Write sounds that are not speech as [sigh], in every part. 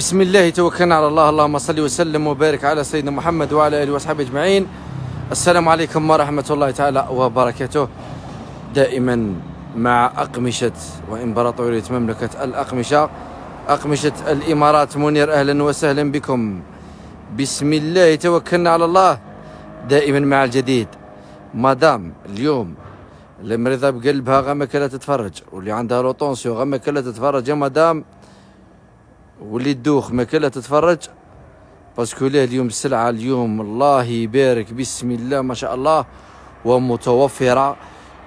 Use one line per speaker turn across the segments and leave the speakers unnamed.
بسم الله توكلنا على الله اللهم صل وسلم وبارك على سيدنا محمد وعلى اله واصحابه اجمعين السلام عليكم ورحمه الله تعالى وبركاته دائما مع اقمشه وامبراطوريه مملكه الاقمشه اقمشه الامارات منير اهلا وسهلا بكم بسم الله توكلنا على الله دائما مع الجديد مدام اليوم المريضه بقلبها غمك لا تتفرج واللي عندها لوطونسيو غمك لا تتفرج يا مدام واللي تدوخ ماكلة تتفرج باسكو ليه اليوم السلعة اليوم الله يبارك بسم الله ما شاء الله ومتوفرة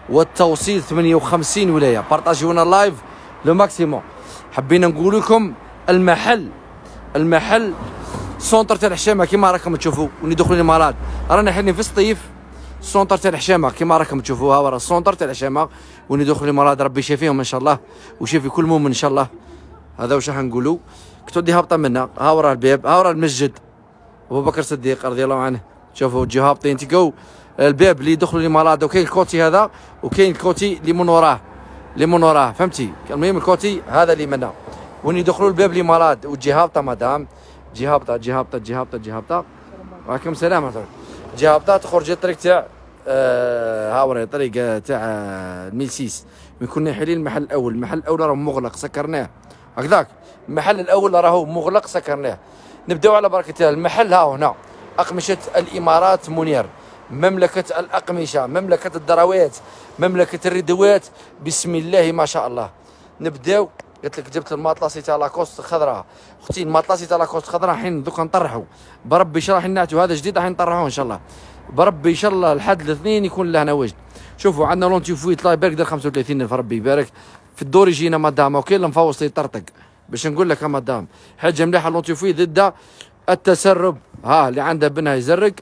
والتوصيل 58 ولاية بارطاجيونا لايف لو ماكسيموم حبينا نقول لكم المحل المحل سونتر تاع الحشامة كيما راكم تشوفوا وندخلوا الامارات رانا حالين في الصيف سونتر تاع الحشامه كيما راكم تشوفوها ورا السونتر تاع الحشامه وندخلوا الامارات ربي شافيهم ان شاء الله وشافي كل مؤمن ان شاء الله هذا واش راح نقولوا كنتو دي هابطه منا ها ورا الباب ها ورا المسجد ابو بكر الصديق رضي الله عنه شوفوا تجي هابطين تلقاو الباب اللي يدخلوا لي مالاد وكاين الكوتي هذا وكاين الكوتي اللي من وراه اللي من وراه فهمتي المهم الكوتي هذا اللي منا وين يدخلوا الباب اللي مالاد وتجي هابطه مدام تجي هابطه تجي هابطه تجي هابطه تجي هابطه وعليكم السلام ورحمه الله تجي هابطه تخرج الطريق تاع آه هاوري طريق تاع الميل سيس من كنا حالين المحل الاول المحل الاول راه مغلق سكرناه هكذاك المحل الاول راهو مغلق سكرناه نبداو على بركه الله المحل ها هنا اقمشه الامارات منير مملكه الاقمشه مملكه الدروات مملكه الردوات بسم الله ما شاء الله نبداو قلت لك جبت الماطلاسي تاع لاكوست خضراء اختي الماطلاسي تاع لاكوست خضراء حين دوكا نطرحوا بربي ان شاء الله نعطيو هذا جديد راح نطرحوه ان شاء الله بربي ان شاء الله لحد الاثنين يكون لهنا وجد شوفوا عندنا لونتي فويت الله يبارك دار 35 الف ربي يبارك في الدور يجينا مدام اوكي المفوص يطرطق باش نقول لك مدام حاجه مليحه لونتيفوي ضد التسرب ها اللي عنده بنها يزرق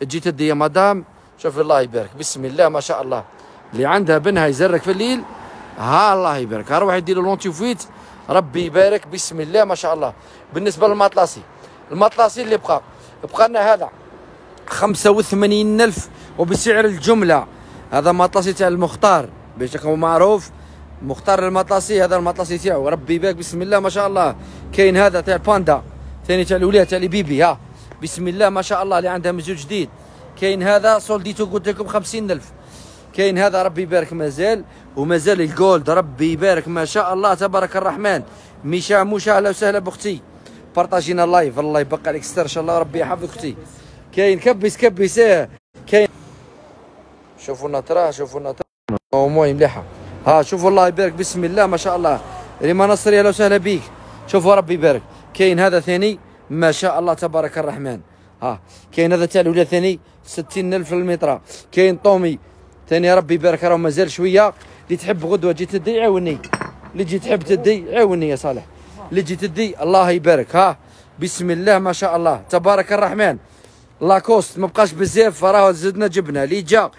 تجي تدي يا مدام شوف الله يبارك بسم الله ما شاء الله اللي عندها بنها يزرق في الليل ها الله يبارك ها روح يدير لونتيفويت ربي يبارك بسم الله ما شاء الله بالنسبه للمطلسي المطلسي اللي بقى بقى لنا هذا 85 ألف وبسعر الجمله هذا مطلسي تاع المختار بشكل معروف مختار المطاسي هذا المطاسي تاعو ربي باك بسم الله ما شاء الله كاين هذا تاع الباندا ثاني تاع الاولياء تاع لي بيبي ها بسم الله ما شاء الله اللي عندها مزوج جديد كاين هذا سولديتو قلت لكم 50000 كاين هذا ربي يبارك مازال ومازال الجولد ربي يبارك ما شاء الله تبارك الرحمن ميشا موشا اهلا وسهلا باختي بارطاجينا اللايف الله يبقى عليك الستر ان شاء الله ربي يحفظك اختي كاين كبس كبس إيه. كاين شوفوا النطره شوفوا النطره تراه مليحه ها شوفوا الله يبارك بسم الله ما شاء الله ريما نصري اهلا وسهلا بيك شوفوا ربي يبارك كاين هذا ثاني ما شاء الله تبارك الرحمن ها كاين هذا تاع الاولى ثاني 60000 المتر كاين طومي ثاني ربي يبارك راه مازال شويه اللي تحب غدوه تجي تدي عاوني اللي تجي تحب تدي عاوني يا صالح اللي تجي تدي الله يبارك ها بسم الله ما شاء الله تبارك الرحمن لاكوست ما بقاش بزاف فراه زدنا جبنا اللي جا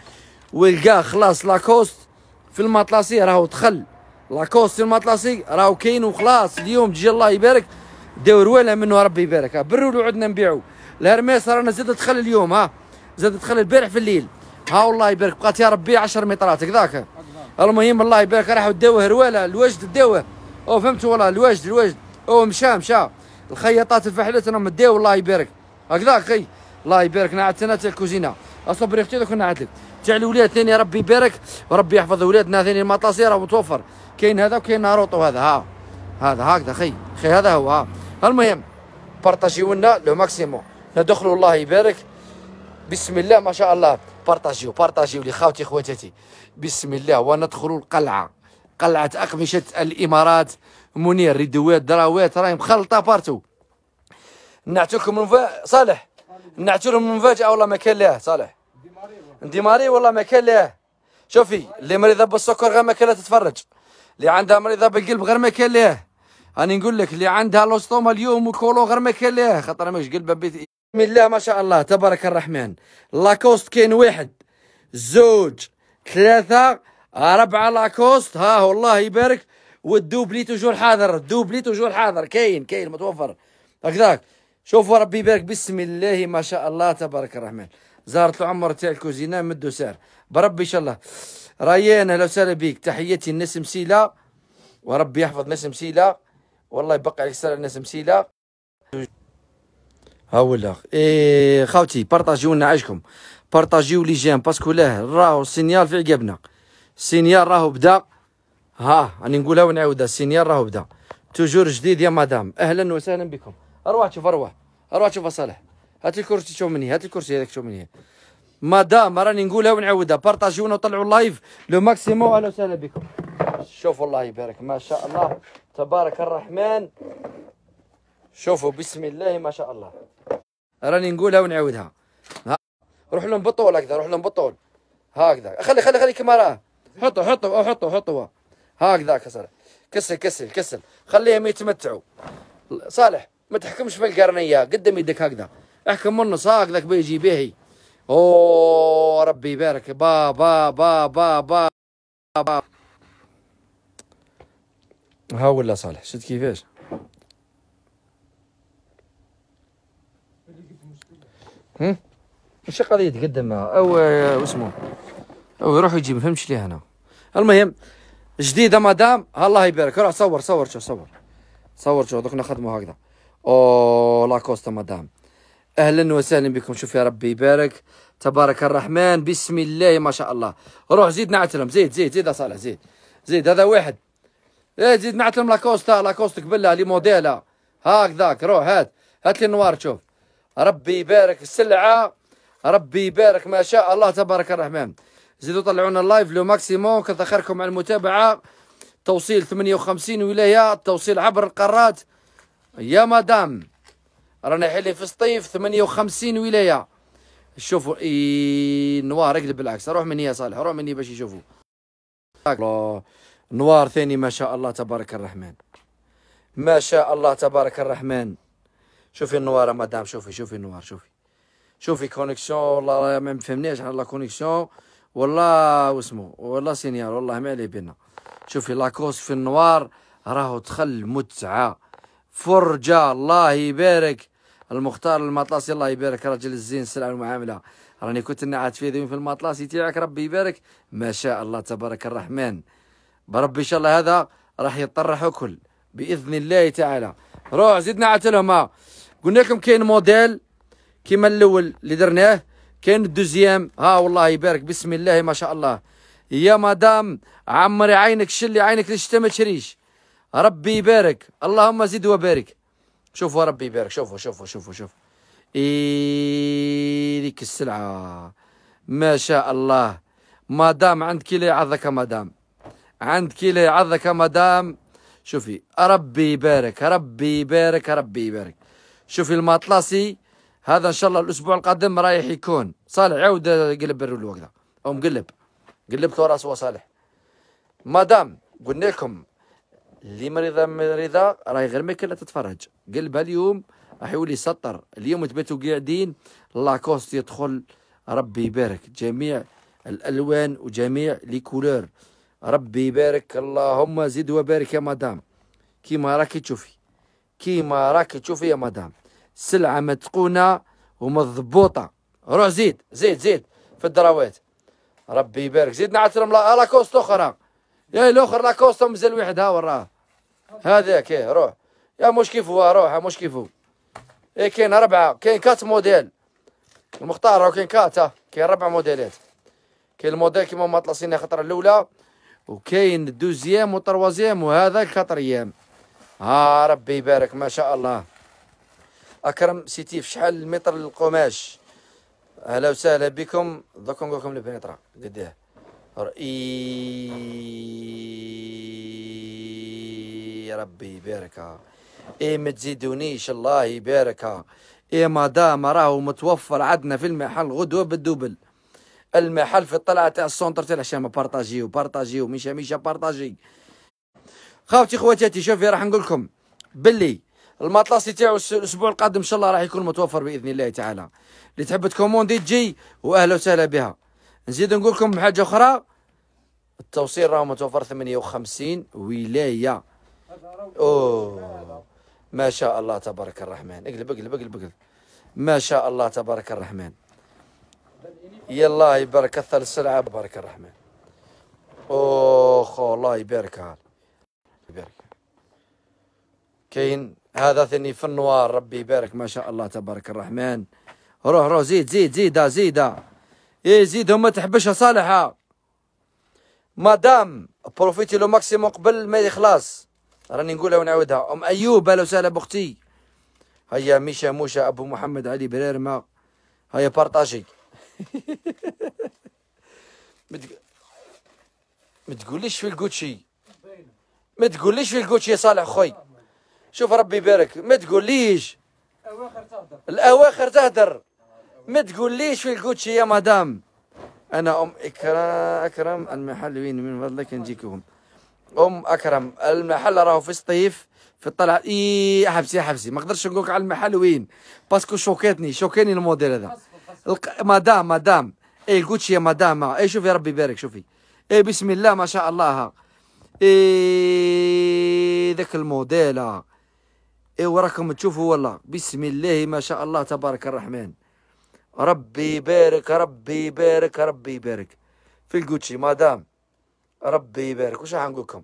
ولقاه خلاص لاكوست في المطلسي راهو دخل لاكوس في المطلسي راهو كاين وخلاص اليوم تجي الله يبارك داو ولا منه ربي يبارك برو له نبيعو الهرميس رانا زاد دخل اليوم ها زاد دخل البارح في الليل ها والله يبارك بقات يا ربي 10 مترات هكذاك المهم الله يبارك راحوا داوه هرواله الواجد داوه او فهمتوا والله الواجد الواجد او مشى مشى الخياطات الفحلات راهم داو الله يبارك هكذاك خي الله يبارك نعتنا الكوزينه اصبري اختي دوك كنا تاع الاولاد ثاني ربي يبارك وربي يحفظ اولادنا ثاني المطاسي راه متوفر كاين هذا وكاين ناروتو هذا ها هذا هكذا خي خي هذا هو ها المهم بارطاجيو لنا لو ماكسيموم ندخلوا الله يبارك بسم الله ما شاء الله بارطاجيو بارطاجيو لي خاوتي خواتاتي بسم الله وندخلوا القلعه قلعه اقمشه الامارات منير ردوات دراوات راهي مخلطه بارتو نعطيكم صالح نعتبرهم مفاجاه والله ما كان ليه صالح ماري والله ما كان ليه شوفي اللي مريضه بالسكر غير ما كان لها تتفرج اللي عندها مريضه بالقلب غير ما كان ليه راني نقول لك اللي عندها لوستوما اليوم وكولو غير ما كان ليه خاطر ماش قلبها بيت بسم الله ما شاء الله تبارك الرحمن لاكوست كاين واحد زوج ثلاثة أربعة لاكوست ها والله يبارك والدوبلي توجور حاضر الدوبلي توجور حاضر كاين كاين متوفر هكذاك شوفوا ربي يبارك بسم الله ما شاء الله تبارك الرحمن زارت العمر تاع الكوزينة مد وسار بربي ان شاء الله ريان اهلا وسهلا بك تحياتي الناس مسيلة وربي يحفظ ناس مسيلة والله يبقى عليك السلام الناس مسيلة ها ولا إيه خاوتي بارطاجيو لنا عايشكم بارطاجيو لي جيم باسكو لاه راهو السينيال في عقابنا السينيال راهو بدا ها راني نقولها ونعاودها السينيال راهو بدا توجور جديد يا مدام اهلا وسهلا بكم اروح شوف اروح اروح شوف صالح هات الكرسي شوف من هنا هات الكرسي هذاك شوف من هنا مدام راني نقولها ونعاودها بارطاجيونا وطلعوا اللايف لو ماكسيموم اهلا وسهلا بكم شوفوا الله يبارك ما شاء الله تبارك الرحمن شوفوا بسم الله ما شاء الله راني نقولها ونعاودها روح لهم بطول هكذا روح لهم بطول هكذا خلي خلي خلي كما راه حطوا حطوا حطوا حطوا هكذا كسر كسل كسل كسل خليهم يتمتعوا صالح ما تحكمش في القرنيه قدم يدك هكذا احكم من النص هكذاك بيجي به اوه ربي يبارك با با با با با, با. ها ولا صالح شفت كيفاش هم ماشي قضيه تقدم او اسمه او يروح يجي ما فهمتش ليه انا المهم جديده مدام الله يبارك روح صور صور شو صور صور شو دوك نخدموا هكذا أو لاكوستا مدام أهلا وسهلا بكم شوف يا ربي يبارك تبارك الرحمن بسم الله ما شاء الله روح زيد نعتلم زيد زيد زيد صالح زيد زيد هذا واحد ايه زيد نعتلم لاكوستا كوستا قبلها لي موديلا هكذاك روح هات هات لي النوار شوف ربي يبارك السلعه ربي يبارك ما شاء الله تبارك الرحمن زيدوا طلعونا اللايف لو ماكسيموم كتر على المتابعه توصيل 58 ولايه توصيل عبر القارات يا مدام رانا حيلي في الصيف 58 ولايه شوفوا اي نوار اقلب بالعكس روح مني يا صالح روح مني باش يشوفوا نوار ثاني ما شاء الله تبارك الرحمن ما شاء الله تبارك الرحمن شوفي النوار مدام شوفي شوفي النوار شوفي شوفي كونيكسيون والله ما فهمناش على لا كونيكسيون والله واسمو والله سينيال والله ما عليه بينا شوفي لاكوس في النوار راهو دخل متعه فرجة الله يبارك المختار المطلاسي الله يبارك رجل الزين السلعة والمعاملة راني كنت نعت في في المطلاسي تاعك ربي يبارك ما شاء الله تبارك الرحمن بربي ان شاء الله هذا راح يطرح كل باذن الله تعالى روح زدنا عتلهم قلنا لكم كاين موديل كيما الاول اللي درناه كاين الدوزيام ها والله يبارك بسم الله ما شاء الله يا مدام عمري عينك شلي عينك ليش ما تشريش ربي يبارك اللهم زد وبارك شوفوا ربي يبارك شوفوا شوفوا شوفوا شوفوا اي ديك السلعة ما شاء الله مدام عندك لا يعظك مدام عندك لا يعظك مدام شوفي ربي يبارك ربي يبارك ربي يبارك شوفي الماطلاسي هذا ان شاء الله الاسبوع القادم رايح يكون صالح عاود قلب الرولو هكذا او مقلب قلبت راسه صالح مدام قلنا لكم اللي مريضه مريضه راهي غير ما كانت تتفرج قلبها اليوم راح يولي سطر اليوم تباتوا قاعدين لاكوست يدخل ربي يبارك جميع الالوان وجميع لي كولور ربي يبارك اللهم زد وبارك يا مدام كيما راكي تشوفي كيما راكي تشوفي يا مدام سلعه متقونه ومضبوطه روح زيد زيد زيد في الدراوات ربي يبارك زيدنا عشرة لاكوست اخرى يا الاخر لاكوست مازال واحد ها وراه هذاك ايه روح يا مش كيفو روح يا مش كيفو ايه كاين ربعه كاين كات موديل المختار راه كاين كات كاين ربع موديلات كاين الموديل كيما ما خطرة الخطره الاولى وكاين الدوزيام وتروازيام وهذا الكاتريام ها ربي يبارك ما شاء الله اكرم سيتي في شحال المتر القماش اهلا وسهلا بكم دوكا نقول لكم البنيطره قداه رأي يا ربي يباركها اي ما تزيدونيش الله يباركها اي ما دام راهو متوفر عندنا في المحل غدوه بالدوبل المحل في الطلعه تاع السونتر تاع الشام بارطاجيو بارطاجيو ميشا ميشا بارطاجي خاوتي خواتاتي شوفي راح نقول لكم باللي المطلاسي تاعو الاسبوع القادم ان شاء الله راح يكون متوفر باذن الله تعالى اللي تحب تكوموندي تجي واهلا وسهلا بها نزيد نقول لكم حاجه اخرى التوصيل راه متوفر 58 ولايه أوه ما شاء الله تبارك الرحمن اقلب اقلب اقلب اقلب ما شاء الله تبارك الرحمن يلا يبارك كثر السلعة بارك الرحمن اوخ الله يبارك يبارك كاين هذا ثني في النوار ربي يبارك ما شاء الله تبارك الرحمن روح روح زيد زيد زيد زيد ايه زيد ما تحبشها صالحة مدام بروفيتي لو ماكسيموم قبل ما يخلص راني نقولها ونعاودها ام ايوب اهلا وسهلا باختي هيا ميشا موشا ابو محمد علي بريرما هيا بارطاجي [laughs] ما تقوليش في الكوتشي ما تقوليش في الكوتشي يا صالح خوي شوف ربي يبارك ما تقوليش الاواخر تهدر الاواخر تهدر ما تقوليش في الكوتشي يا مدام انا ام اكرام اكرم المحل وين من فضلك نجيكم ام اكرم المحل راهو في سطيف في الطلعه اي حبسي حبسي ما نقدرش نقولك على المحل وين باسكو شوكتني شوكيني الموديل هذا الق... مدام مدام اي جوتشي يا مدام اي شوفي ربي يبارك شوفي اي بسم الله ما شاء الله اي ذاك الموديل اي وراكم تشوفوا والله بسم الله ما شاء الله تبارك الرحمن ربي يبارك ربي يبارك ربي يبارك في الجوتشي مدام ربي يبارك واش راح نقول لكم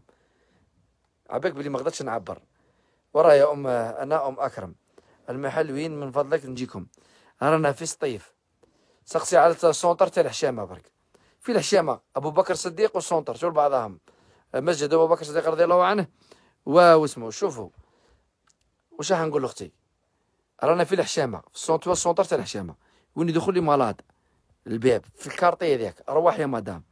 عباك بلي ما قدرتش نعبر وراه يا ام انا ام اكرم المحل وين من فضلك نجيكم رانا في سطيف سقسي على السونتر تاع الحشامه برك في الحشامه ابو بكر الصديق والسونتر شوف بعضهم مسجد ابو بكر الصديق رضي الله عنه اسمه شوفوا واش راح نقول لاختي رانا في الحشامه في السونتر السونتر تاع الحشامه وين يدخل لي مالاد الباب في الكارطي هذاك ارواح يا مدام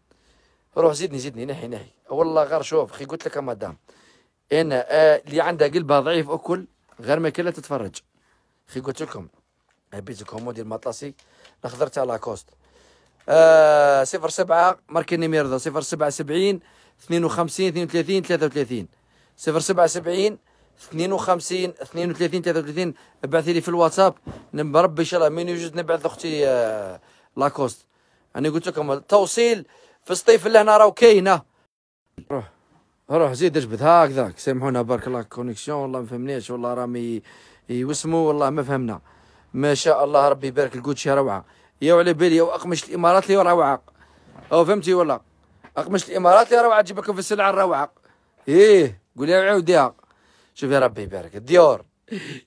روح زيدني زيدني نحي نحي والله غير شوف خي قلت لك يا مدام انا آه اللي عندها قلبها ضعيف اكل غير ما كلا تتفرج خي قلت لكم بيت كومودي المطاسي خضرت على كوست آه صفر سبعة ماركيني ميرضا صفر سبعة سبعين اثنين وخمسين اثنين وثلاثين ثلاثة وثلاثين صفر سبعة سبعين اثنين وخمسين اثنين وثلاثين ثلاثة وثلاثين ابعثي لي في الواتساب نبربي ان شاء الله من يوجد نبعث اختي آه لاكوست انا قلت لكم توصيل في الصيف لهنا راهو كاينه روح روح زيد اجبد هكذاك سامحونا بارك الله كونيكسيون والله ما فهمناش والله رامي يوسمو والله ما فهمنا ما شاء الله ربي يبارك الكوتشي روعه يا وعلى بالي اقمش الامارات اللي روعه او فهمتي والله اقمشه الامارات اللي روعه تجيب لكم في السلعه الروعه ايه قولي عاوديها شوف يا ربي يبارك الديور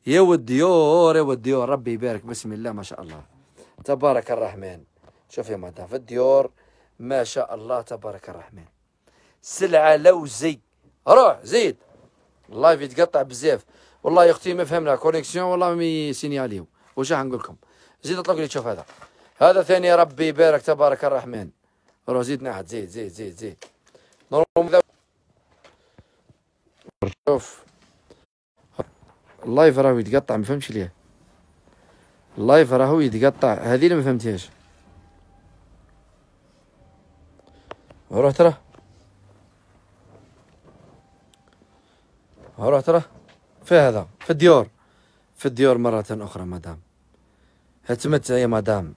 يا والديور يا والديور ربي يبارك بسم الله ما شاء الله تبارك الرحمن شوف يا مدام في الديور ما شاء الله تبارك الرحمن سلعه لوزي روح زيد اللايف يتقطع بزاف والله يا اختي ما فهمنا كونيكسيون والله ما سينياليو واش راح نقول لكم زيد اطلق لي تشوف هذا هذا ثاني ربي يبارك تبارك الرحمن روح زيد نعد زيد زيد زيد زيد شوف اللايف راهو يتقطع ما فهمتش ليه اللايف راهو يتقطع هذه اللي ما فهمتهاش روح ترى روح ترى في هذا في الديور في الديور مرة أخرى مدام هتمت يا مدام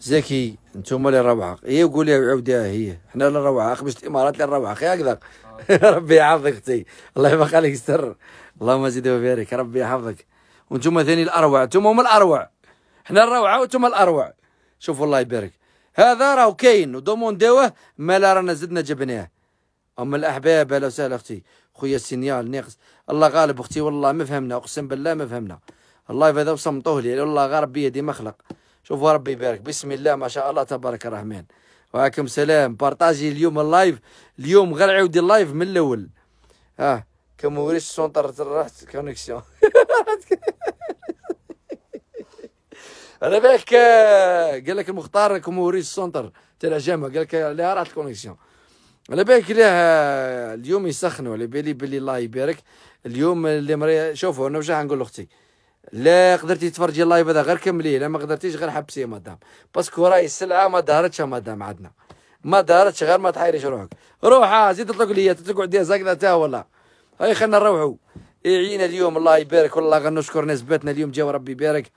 زكي انتم اللي روعة إيه هي قول لي هي حنا اللي روعة أخبش الإمارات اللي روعة خي هكذا [laughs] ربي يحفظك اختي الله يبقى عليك سر اللهم زيد وبارك ربي يحفظك وانتم ثاني الأروع انتم هم الأروع حنا الروعة وانتم الأروع شوفوا الله يبارك هذا راه كاين ودومونديوه مالا رانا زدنا جبناه اما الاحباب اهلا وسهلا اختي خويا السينيال ناقص الله غالب اختي والله ما فهمنا اقسم بالله ما فهمنا اللايف هذا وصمتوه لي والله غير ربي يدي مخلق شوفوا ربي يبارك بسم الله ما شاء الله تبارك الرحمن وعليكم السلام بارطاجي اليوم اللايف اليوم غير عاودي اللايف من الاول اه كما وريش سونتر راحت كونيكسيون على بالك eh, قال لك المختار كوموري السونتر تاع الجامعه قال لك لا راحت الكونيكسيون على بالك ليه اليوم يسخنوا على بالي بلي الله يبارك اليوم اللي مري شوفوا انا واش نقول لاختي لا قدرتي تفرجي اللايف هذا غير كمليه لا ما قدرتيش غير حبسي مدام باسكو راهي السلعه ما دارتش مدام عندنا ما دارتش غير ما تحيريش روحك روح آه، زيد تطلق لي تقعد عندي هكذا تا ولا هاي خلينا نروحوا يعين اليوم الله يبارك والله غنشكر ناس باتنا اليوم جاو ربي يبارك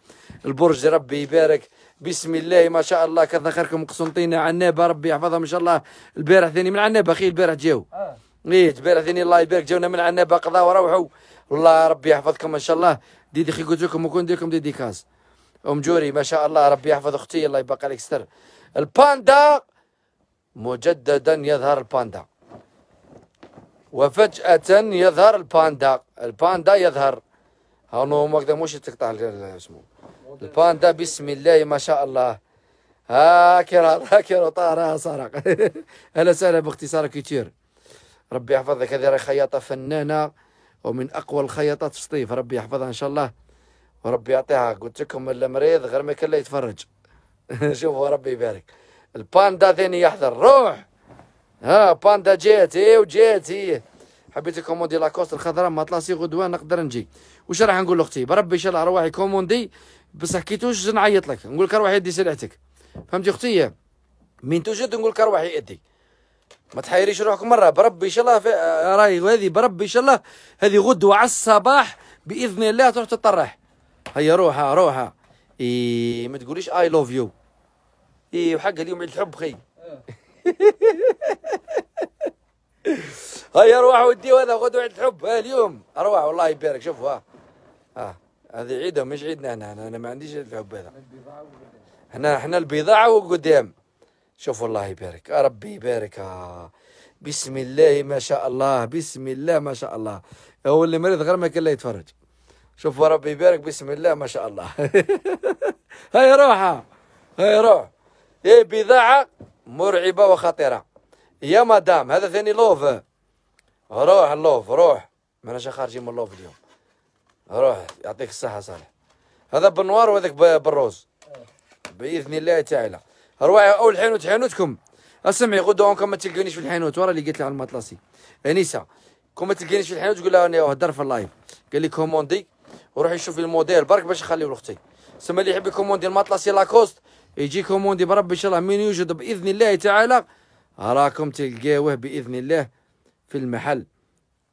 البرج ربي يبارك بسم الله ما شاء الله كثر خيركم قسنطينه عنابه ربي يحفظهم ان شاء الله البارح ثاني من عنابه اخي البارح جاو آه. ايه البارح ثاني الله يبارك جاونا من عنابه قضاء وروحوا والله ربي يحفظكم ان شاء الله ديدي خي قلت لكم وكون ديكم لكم ام جوري ما شاء الله ربي يحفظ اختي الله يبقى عليك ستر الباندا مجددا يظهر الباندا وفجأة يظهر الباندا الباندا يظهر هانو ما مش تقطع اسمه الباندا بسم الله ما شاء الله هاكر هاكر وطار سرق [laughs] اهلا وسهلا باختصار كتير ربي يحفظك هذه راهي خياطه فنانه ومن اقوى الخياطات في الصيف ربي يحفظها ان شاء الله وربي يعطيها قلت لكم المريض غير ما كان يتفرج [laughs] شوفوا ربي يبارك الباندا ثاني يحضر روح ها باندا جات ايه وجات هي إيه. حبيت كوموندي لاكوست الخضراء ما طلاسي غدوه نقدر نجي واش راح نقول لاختي بربي ان شاء الله رواحي كوموندي بصح كي توجد نعيط لك نقول لك روحي ادي سلعتك فهمتي اختي من توجد نقول لك روحي ادي ما تحيريش روحك مره بربي ان شاء الله آه، راهي هذه بربي ان شاء الله هذه غدوه على الصباح باذن الله تروح تطرح هيا روحها روحها اي ما تقوليش اي لوف يو اي وحق اليوم عيد الحب خي [laughs] هاي ارواح ودي وهذا غدوة عيد الحب اليوم ارواح والله يبارك شوفوا ها ها هذه عيدهم مش عيدنا هنا انا ما عنديش عيد الحب هذا هنا احنا البضاعة وقدام شوف الله يبارك ربي يبارك بسم الله ما شاء الله بسم الله ما شاء الله هو اللي مريض غير ما كان يتفرج شوف ربي يبارك بسم الله ما شاء الله [laughs] هاي روحها هاي روح ايه بضاعة مرعبة وخطيرة يا مدام هذا ثاني لوف روح اللوف روح ماناش خارجين من اللوف اليوم روح يعطيك الصحة صالح هذا بالنوار وهذاك بالروز بإذن الله تعالى روح أول حانوت حانوتكم اسمعي غدو أونكم ما تلقانيش في الحانوت ورا اللي قلت لها على المطلسي أنيسة كون ما تلقينيش في الحانوت تقول لها هدر في اللايف قال لي كوموندي وروحي شوفي الموديل برك باش نخليه لأختي سما اللي يحب يكوموندي المطلسي لاكوست يجيكم موندي برب ان شاء الله من يوجد باذن الله تعالى اراكم تلقاوه باذن الله في المحل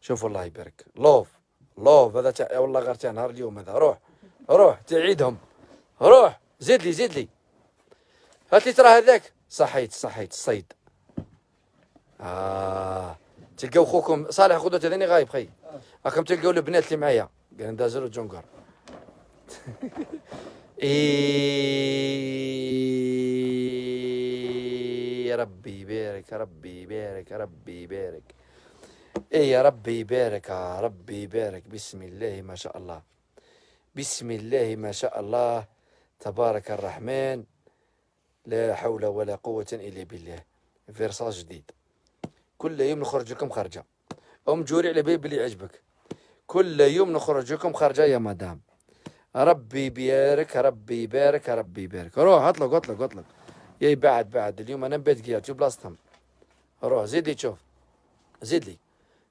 شوفوا الله يبارك لوف لوف هذا تاع والله غير تاع نهار اليوم هذا روح روح تعيدهم روح زيد لي زيد لي هات لي ترى هذاك صحيت صحيت الصيد اه تلقاو خوكم صالح خدوة ثاني غايب خي راكم تلقاو البنات اللي معايا قال ندازلو وجونكر [laughs] يا ربي يبارك يا ربي يبارك يا ربي يبارك إيه يا ربي يبارك يا ربي يبارك إيه بسم الله ما شاء الله بسم الله ما شاء الله تبارك الرحمن لا حول ولا قوة إلا بالله فيرساج جديد كل يوم نخرج لكم خرجة أم جوري على اللي عجبك كل يوم نخرج لكم خرجة يا مدام ربي بيارك ربي يبارك ربي يبارك روح اطلق اطلق اطلق يا بعد بعد اليوم انا بيت شوف بلاصتهم روح زيد لي تشوف زيد لي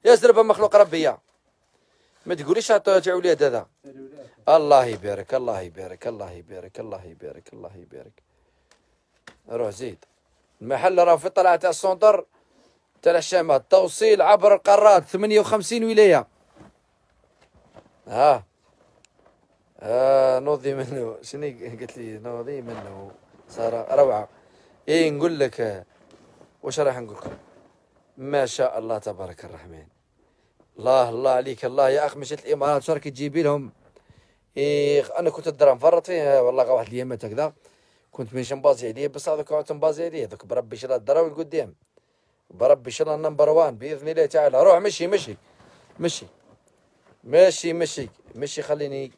يا يزرب مخلوق ربي يا ما تقوليش تاع ولاد هذا الله يبارك الله يبارك الله يبارك الله يبارك الله يبارك روح زيد المحل راه في طلعة تاع السونتر تاع الشامات توصيل عبر القارات 58 ولايه ها آه نوضي منه شنو قلت لي نوضي منه ساره روعه ايه نقول لك واش راح نقول لكم ما شاء الله تبارك الرحمن الله الله عليك الله يا اخ مشيت الامارات راك تجيبي لهم إيه انا كنت الدرام فرط فيها والله واحد اليامات هكذا كنت ماشي مبازي عليه بس هذا كنت مبازي عليه ذوك بربي شرا الدراوي القدام بربي شرا نمبر وان باذن الله تعالى روح مشي مشي مشي مشي مشي مشي خليني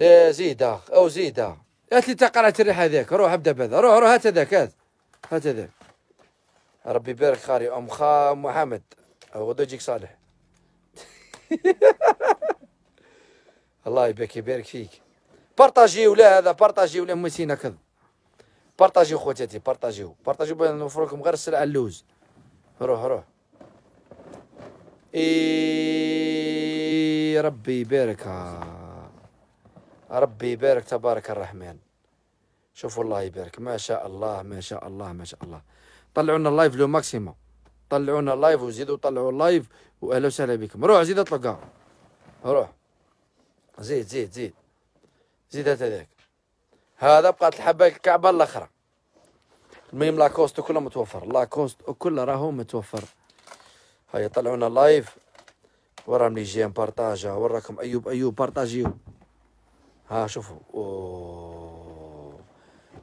إيه زيد اخ او زيد اخ هات لي تقرعه الريح هذاك روح ابدا بهذا روح روح هات هذاك هات هات هذاك ربي يبارك خاري ام خا محمد غدو يجيك صالح [laughs] الله يبارك يبارك فيك بارطاجيو لا هذا بارطاجيو لا مسينا كذا بارطاجيو خوتاتي بارطاجيو بارطاجيو نوفر لكم غير السلعه اللوز روح روح اي ربي يبارك ربي يبارك تبارك الرحمن شوفوا الله يبارك ما شاء الله ما شاء الله ما شاء الله طلعوا لنا اللايف لو ماكسيموم طلعوا لنا اللايف وزيدوا طلعوا اللايف واهلا وسهلا بكم روح زيد اطلقها روح زيد زيد زيد زيد هذاك هذا بقات الحبه الكعبه الاخرى المهم لاكوست كله متوفر لاكوست كله راهو متوفر هيا طلعونا لايف ورا ملي جي بارطاجا وراكم ايوب ايوب بارطاجيو ها شوفوا أوه.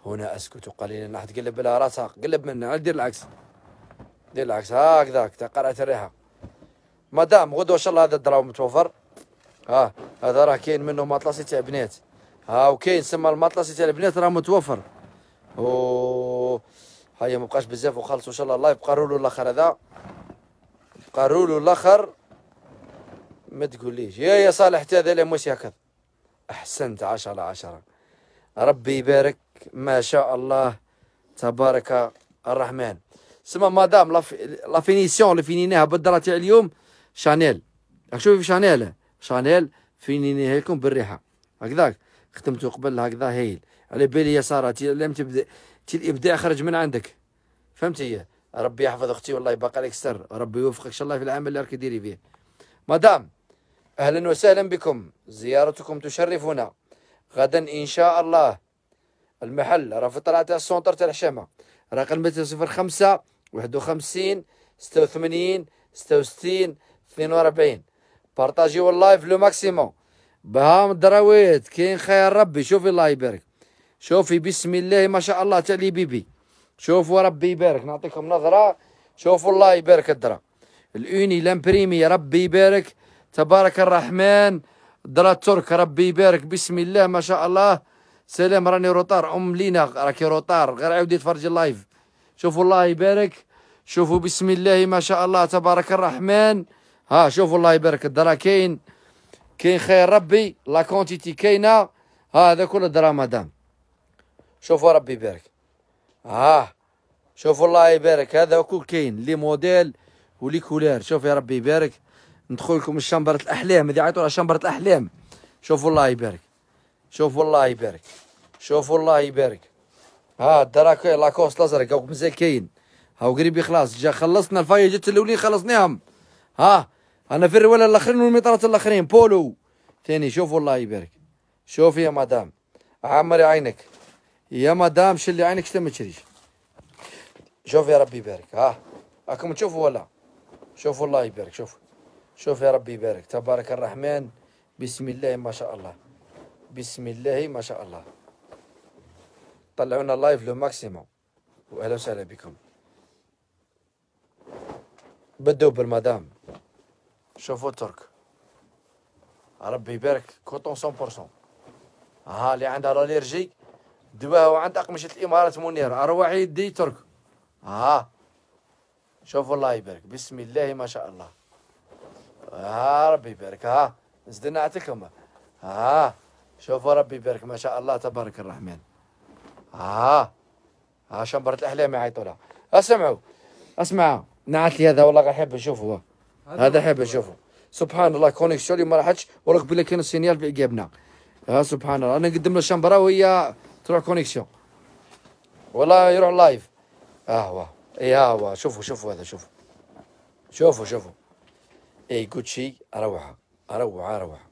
هنا اسكت قليلا راح تقلب بلا راسها قلب منها دير العكس دير العكس هكذاك تا قرات الريحه مدام غدوه ان شاء الله هذا الدراهم متوفر ها هذا راه كاين منه مطلسي تاع بنات ها وكاين سما المطلسي تاع البنات راه متوفر او هيا هي مابقاش بزاف وخلص ان شاء الله الله يبقى رولو الاخر هذا يبقى رولو الاخر ما تقوليش يا يا صالح حتى هذا لا موسي هكذا أحسنت عشرة عشرة ربي يبارك ما شاء الله تبارك الرحمن سما مدام لا فينيسيون اللي فينيناها بالدرا تاع اليوم شانيل راك شوفي في شانيل شانيل فينيناها لكم بالريحه هكذاك ختمتو قبل هكذا هايل على بالي يا ساره تي لم تبدا تي الابداع خرج من عندك فهمتي ربي يحفظ اختي والله يبقى لك سر ربي يوفقك ان شاء الله في العمل اللي راك ديري فيه مدام أهلا وسهلا بكم زيارتكم تشرفنا غدا إن شاء الله المحل راه في تاع السونتر تاع الحشامة رقم 05 51 86 66 42 بارطاجيو اللايف لو ماكسيموم بهام الدراويت كاين خير ربي شوفي الله يبارك شوفي بسم الله ما شاء الله تاع لي بيبي شوفوا ربي يبارك نعطيكم نظره شوفوا الله يبارك الدرا الاوني لامبريمي ربي يبارك تبارك الرحمن درا ترك ربي يبارك بسم الله ما شاء الله سلام راني روطار ام لينا راكي روطار غير عاودي تفرجي اللايف شوفوا الله يبارك شوفوا بسم الله ما شاء الله تبارك الرحمن ها شوفوا الله يبارك الدرا كاين كاين خير ربي لا كونتيتي كاينه هذا كله درا مدام شوفوا ربي يبارك ها شوفوا الله يبارك هذا كل كاين لي موديل ولي كولير شوف يا ربي يبارك ندخل لكم الشمبرة الأحلام هذه عيطوا لها شمبرة الأحلام شوفوا الله يبارك شوفوا الله يبارك شوفوا الله يبارك ها الدراك لاكوست الازرق هاو مازال كاين هاو قريب يخلص جا خلصنا الفاية جت الاولين خلصناهم ها انا في الرواية الاخرين والمطارات الاخرين بولو ثاني شوفوا الله يبارك شوفي يا مدام عمري عينك يا مدام شلي عينك شتا ما تشريش شوف يا ربي يبارك ها راكم تشوفوا ولا شوفوا الله يبارك شوفوا شوف يا ربي يبارك تبارك الرحمن بسم الله ما شاء الله بسم الله ما شاء الله طلعونا لايف لو ماكسيموم واهلا وسهلا بكم بدوا بالمدام شوفوا ترك ربي يبارك كوتون 100% ها اللي عندها الاليرجي دواها وعند اقمشه الامارات منير اروع يدي ترك ها شوفوا الله يبارك بسم الله ما شاء الله ها آه، ربي يبارك ها نزدنا نعطيكم ها شوفوا ربي يبارك ما شاء الله تبارك الرحمن ها ها شمبرة الأحلام يعيطوا لها اسمعوا اسمعوا نعت لي هذا والله غير حاب نشوفه هذا حاب نشوفه سبحان الله كونيكسيون اللي ما راحتش ولك بلي كان السينيال في جيبنا ها سبحان الله انا نقدم له شمبرة وهي تروح كونيكسيون والله يروح لايف اه هو اي ها آه، هو شوفوا شوفوا هذا شوفوا شوفوا شوفوا اي كوتشي روعه روعه روعه